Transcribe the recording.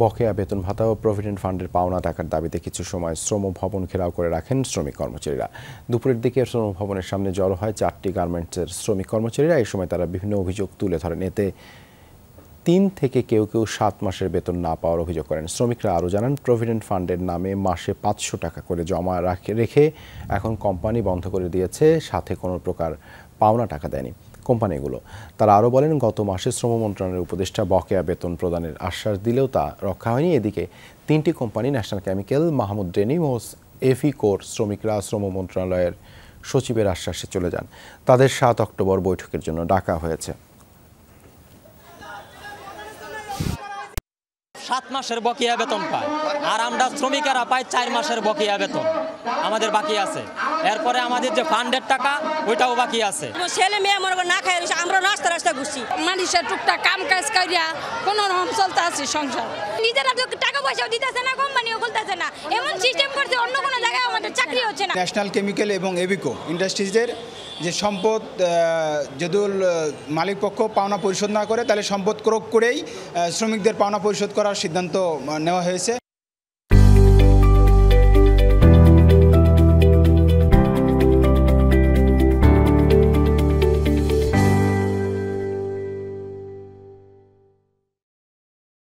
বকেয়া বেতন ভাতা ও প্রভিডেন্ট ফান্ডের পাওনা টাকার দাবিতে কিছু সময় শ্রম ভবন ঘেরাও করে রাখেন শ্রমিক কর্মচারীরা দুপুরের দিকে শ্রম ভবনের সামনে জড়ো হয় চারটি গার্মেন্টসের শ্রমিক কর্মচারীরা এই সময় তারা বিভিন্ন অভিযোগ তুলে ধরেন এতে তিন থেকে কেউ কেউ সাত মাসের বেতন না পাওয়ার অভিযোগ করেন শ্রমিকরা আরও জানান প্রভিডেন্ট ফান্ডের নামে মাসে পাঁচশো টাকা করে জমা রেখে এখন কোম্পানি বন্ধ করে দিয়েছে সাথে কোনো প্রকার পাওনা টাকা দেয়নি কোম্পানিগুলো তারা আরও বলেন গত মাসে শ্রম মন্ত্রণালয়ের উপদেষ্টা বকেয়া বেতন প্রদানের আশ্বাস দিলেও তা রক্ষা হয়নি এদিকে তিনটি company National Chemical Mahmud Denim ও এফি কোর শ্রমিকরা শ্রম মন্ত্রণালয়ের সচিবের আশ্বাসে চলে যান তাদের সাত অক্টোবর বৈঠকের জন্য ডাকা হয়েছে সাত মাসের বকেয়া বেতন পায় আর আমরা শ্রমিকেরা পাই চার মাসের বকেয়া বেতন আমাদের বাকি আছে এরপরে আমাদের যে ফান্ডের টাকা ওইটাও বাকি আছে ছেলে মেয়ে মনে করে না খাই আমরা নাস্তা রাস্তা ঘুরছি মানুষের টুকটাক কাম কাজ করিয়া কোন রকম চলতে আছে সংসার নিজেরা তো টাকা পয়সাও দিতেছে না কোম্পানিও খুলতেছে না এমন সিস্টেম করছে অন্য কোনো জায়গায় আমাদের চাকরি হচ্ছে না ন্যাশনাল কেমিক্যাল এবং এবিকো ইন্ডাস্ট্রিজের যে সম্পদ যদি পক্ষ পাওনা পরিশোধ না করে তাহলে সম্পদ ক্রোক করেই শ্রমিকদের পাওনা পরিশোধ করার সিদ্ধান্ত নেওয়া হয়েছে